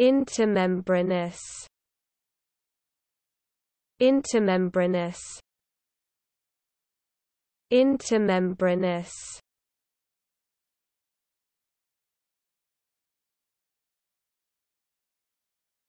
Intermembranous Intermembranous Intermembranous